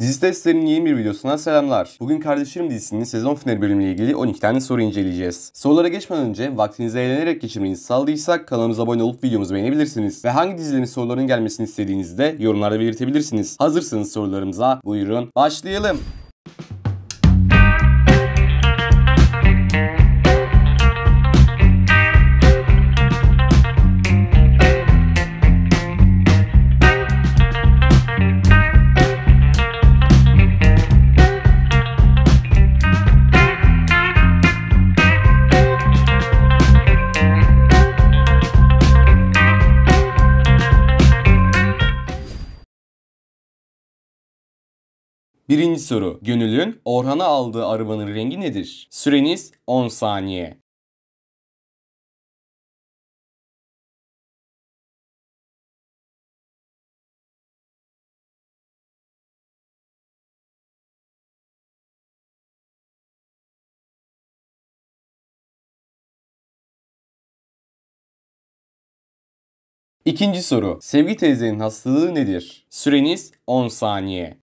Dizi testlerinin yeni bir videosuna selamlar. Bugün Kardeşlerim dizisinin sezon finali bölümüyle ilgili 12 tane soru inceleyeceğiz. Sorulara geçmeden önce vaktinizi eğlenerek geçirmeyi sağladıysak kanalımıza abone olup videomuzu beğenebilirsiniz. Ve hangi dizilerin sorularının gelmesini istediğinizde yorumlarda belirtebilirsiniz. Hazırsanız sorularımıza buyurun başlayalım. Birinci soru. Gönül'ün Orhan'a aldığı arabanın rengi nedir? Süreniz 10 saniye. İkinci soru. Sevgi teyzenin hastalığı nedir? Süreniz 10 saniye.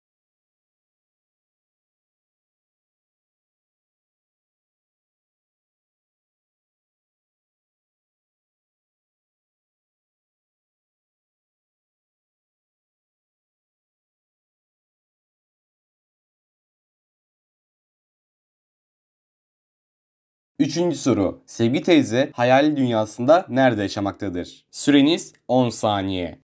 Üçüncü soru. Sevgi teyze hayali dünyasında nerede yaşamaktadır? Süreniz 10 saniye.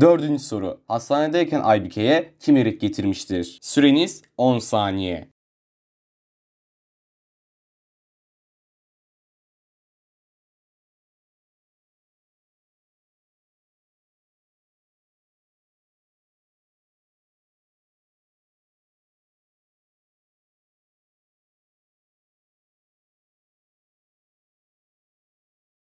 Dördüncü soru. Hastanedeyken Aybike'ye kim erik getirmiştir? Süreniz 10 saniye.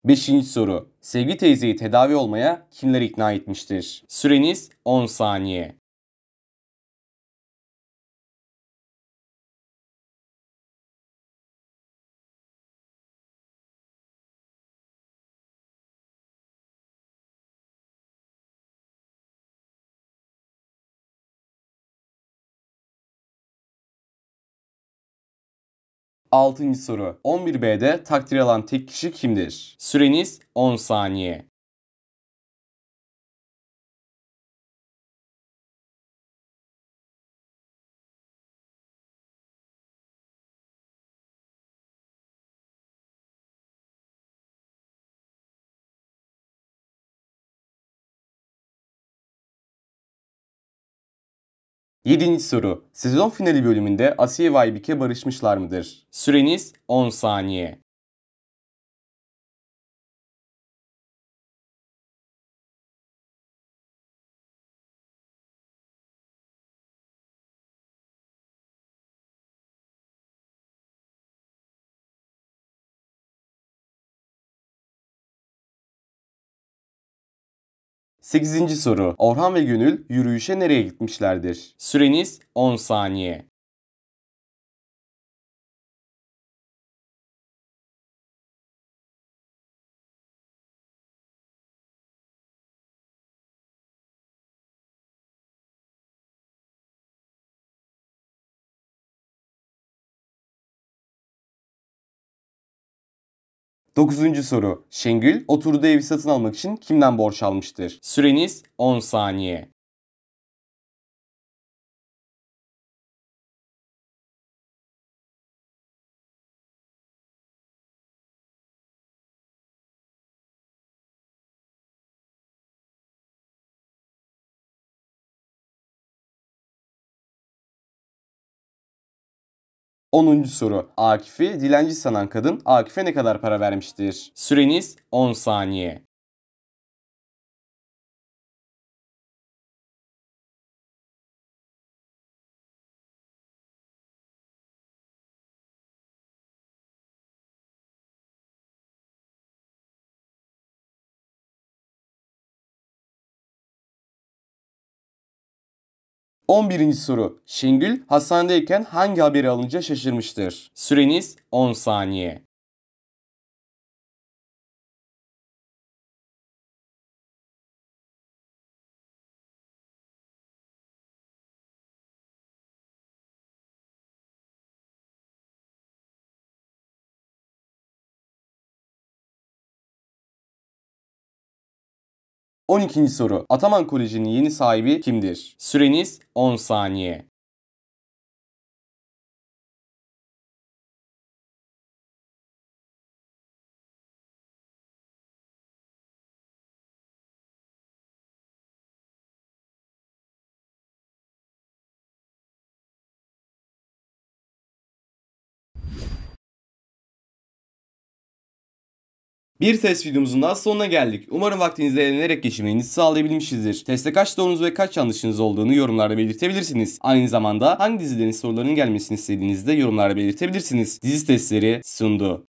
Beşinci soru. Sevgi teyzeyi tedavi olmaya kimler ikna etmiştir? Süreniz 10 saniye. 6. soru. 11B'de takdir alan tek kişi kimdir? Süreniz 10 saniye. 7. soru. Sezon finali bölümünde Asiye ve Aybike barışmışlar mıdır? Süreniz 10 saniye. 8. soru. Orhan ve Gönül yürüyüşe nereye gitmişlerdir? Süreniz 10 saniye. 9. soru. Şengül oturduğu evi satın almak için kimden borç almıştır? Süreniz 10 saniye. 10. soru. Akif'i dilenci sanan kadın Akif'e ne kadar para vermiştir? Süreniz 10 saniye. 11. soru. Şengül hastanedeyken hangi haberi alınca şaşırmıştır? Süreniz 10 saniye. 12. soru. Ataman Koleji'nin yeni sahibi kimdir? Süreniz 10 saniye. Bir test videomuzun daha sonuna geldik. Umarım vaktinizi eğlenerek geçirmenizi sağlayabilmişizdir. Teste kaç doğrunuz ve kaç yanlışınız olduğunu yorumlarda belirtebilirsiniz. Aynı zamanda hangi dizilerin sorularının gelmesini istediğinizde yorumlarda belirtebilirsiniz. Dizi testleri sundu.